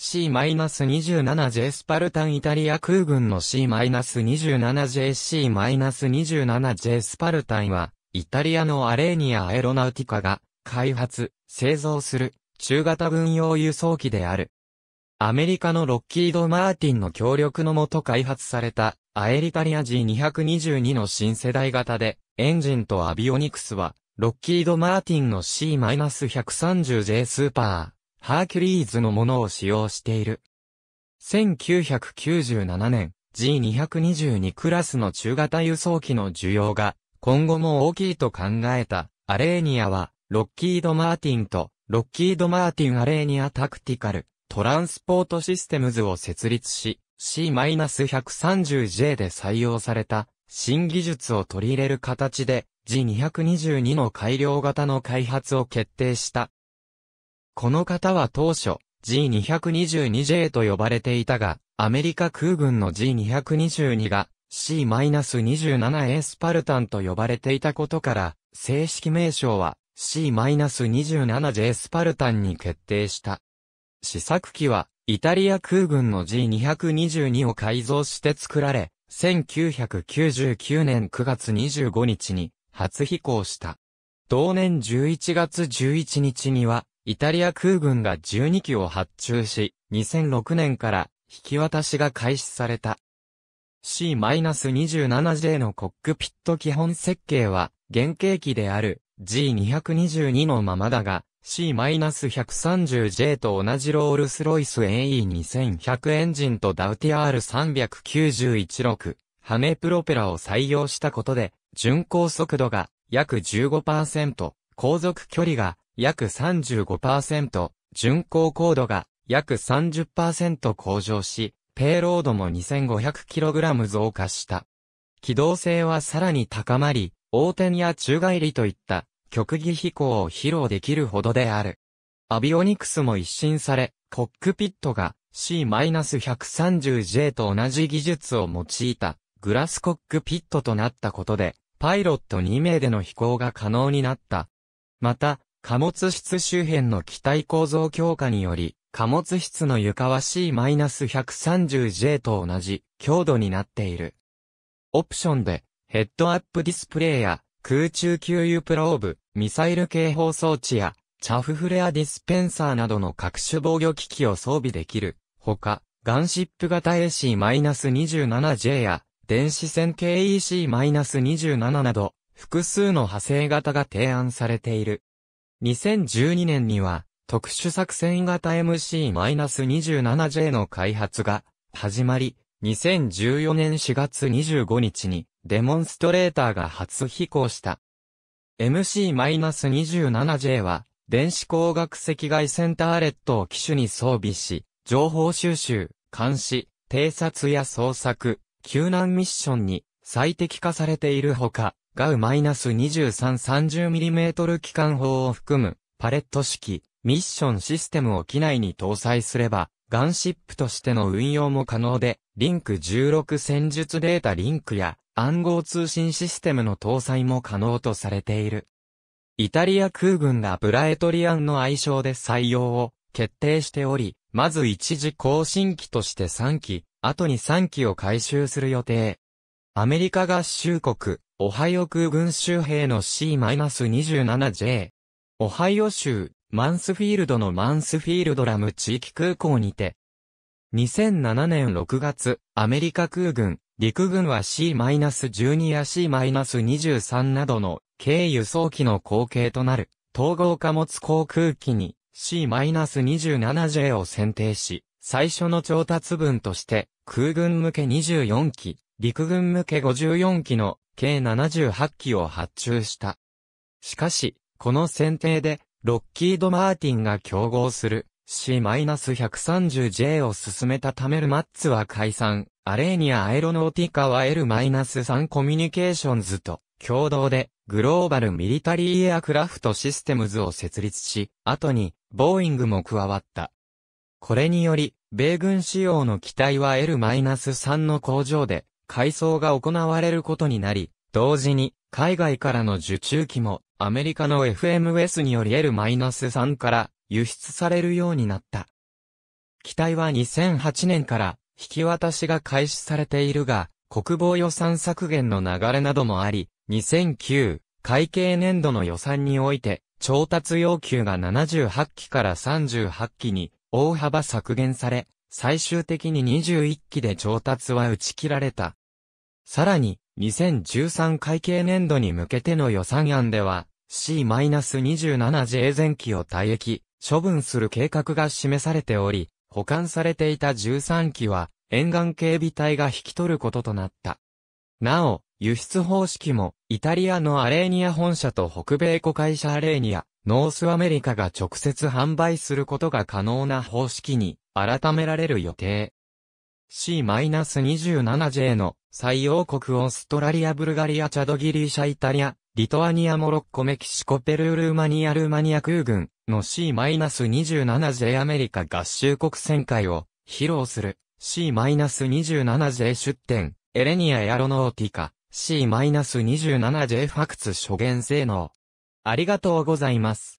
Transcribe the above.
C-27J スパルタンイタリア空軍の C-27JC-27J スパルタンは、イタリアのアレーニア・アエロナウティカが、開発、製造する、中型軍用輸送機である。アメリカのロッキード・マーティンの協力のもと開発された、アエリタリア G222 の新世代型で、エンジンとアビオニクスは、ロッキード・マーティンの C-130J スーパー。ハーキュリーズのものを使用している。1997年、G222 クラスの中型輸送機の需要が今後も大きいと考えたアレーニアは、ロッキード・マーティンとロッキード・マーティン・アレーニア・タクティカル・トランスポート・システムズを設立し、C-130J で採用された新技術を取り入れる形で G222 の改良型の開発を決定した。この方は当初、G222J と呼ばれていたが、アメリカ空軍の G222 が C-27A スパルタンと呼ばれていたことから、正式名称は C-27J スパルタンに決定した。試作機は、イタリア空軍の G222 を改造して作られ、1999年9月25日に初飛行した。同年11月11日には、イタリア空軍が12機を発注し、2006年から引き渡しが開始された。C-27J のコックピット基本設計は、原型機である G222 のままだが、C-130J と同じロールスロイス AE2100 エンジンとダウティア R3916 羽プロペラを採用したことで、巡航速度が約15%、航続距離が約35%、巡航高度が約30%向上し、ペイロードも 2500kg 増加した。機動性はさらに高まり、横転や宙返りといった極技飛行を披露できるほどである。アビオニクスも一新され、コックピットが C-130J と同じ技術を用いたグラスコックピットとなったことで、パイロット2名での飛行が可能になった。また、貨物室周辺の機体構造強化により、貨物室の床は C-130J と同じ強度になっている。オプションで、ヘッドアップディスプレイや、空中給油プローブ、ミサイル警報装置や、チャフフレアディスペンサーなどの各種防御機器を装備できる。ほか、ガンシップ型 AC-27J や、電子線系 EC-27 など、複数の派生型が提案されている。2012年には、特殊作戦型 MC-27J の開発が始まり、2014年4月25日にデモンストレーターが初飛行した。MC-27J は電子工学赤外センターレットを機種に装備し、情報収集、監視、偵察や捜索、救難ミッションに最適化されているほか、ガウ -2330mm 機関砲を含むパレット式ミッションシステムを機内に搭載すれば、ガンシップとしての運用も可能で、リンク16戦術データリンクや暗号通信システムの搭載も可能とされている。イタリア空軍がブラエトリアンの愛称で採用を決定しており、まず一時更新機として3機、後に3機を回収する予定。アメリカ合衆国、オハイオ空軍州兵の C-27J。オハイオ州、マンスフィールドのマンスフィールドラム地域空港にて。2007年6月、アメリカ空軍、陸軍は C-12 や C-23 などの軽輸送機の後継となる統合貨物航空機に C-27J を選定し、最初の調達分として空軍向け24機、陸軍向け54機の計78機を発注した。しかし、この選定で、ロッキード・マーティンが競合する C-130J を進めたためルマッツは解散、アレーニア・アイロノーティカは L-3 コミュニケーションズと共同でグローバル・ミリタリー・エアクラフト・システムズを設立し、後にボーイングも加わった。これにより、米軍仕様の機体は L-3 の工場で改装が行われることになり、同時に海外からの受注機もアメリカの FMS により L-3 から輸出されるようになった。機体は2008年から引き渡しが開始されているが、国防予算削減の流れなどもあり、2009会計年度の予算において、調達要求が78機から38機に大幅削減され、最終的に21機で調達は打ち切られた。さらに、2013会計年度に向けての予算案では、C-27J 前期を退役、処分する計画が示されており、保管されていた13機は、沿岸警備隊が引き取ることとなった。なお、輸出方式も、イタリアのアレーニア本社と北米子会社アレーニア、ノースアメリカが直接販売することが可能な方式に改められる予定。C-27J の採用国オーストラリア、ブルガリア、チャドギリシャ、イタリア、リトアニア、モロッコ、メキシコ、ペルー、ルーマニア、ルーマニア空軍の C-27J アメリカ合衆国旋回を披露する C-27J 出展エレニアエアロノーティカ C-27J ファクツ諸元性能ありがとうございます。